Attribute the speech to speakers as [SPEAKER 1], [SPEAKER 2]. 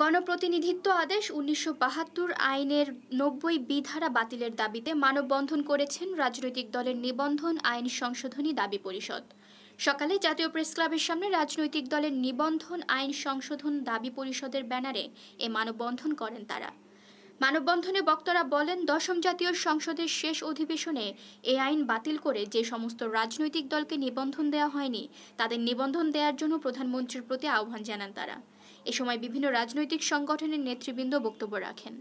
[SPEAKER 1] গণপ্রতিনিধিত্ব আদেশ উনিশশো আইনের নব্বই বিধারা বাতিলের দাবিতে মানববন্ধন করেছেন রাজনৈতিক দলের নিবন্ধন আইন সংশোধনী দাবি পরিষদ সকালে জাতীয় প্রেস ক্লাবের সামনে রাজনৈতিক দলের নিবন্ধন আইন সংশোধন দাবি পরিষদের ব্যানারে এ মানববন্ধন করেন তারা মানববন্ধনে বক্তারা বলেন দশম জাতীয় সংসদের শেষ অধিবেশনে এ আইন বাতিল করে যে সমস্ত রাজনৈতিক দলকে নিবন্ধন দেওয়া হয়নি তাদের নিবন্ধন দেওয়ার জন্য প্রধানমন্ত্রীর প্রতি আহ্বান জানান তারা এ সময় বিভিন্ন রাজনৈতিক সংগঠনের নেতৃবৃন্দ বক্তব্য রাখেন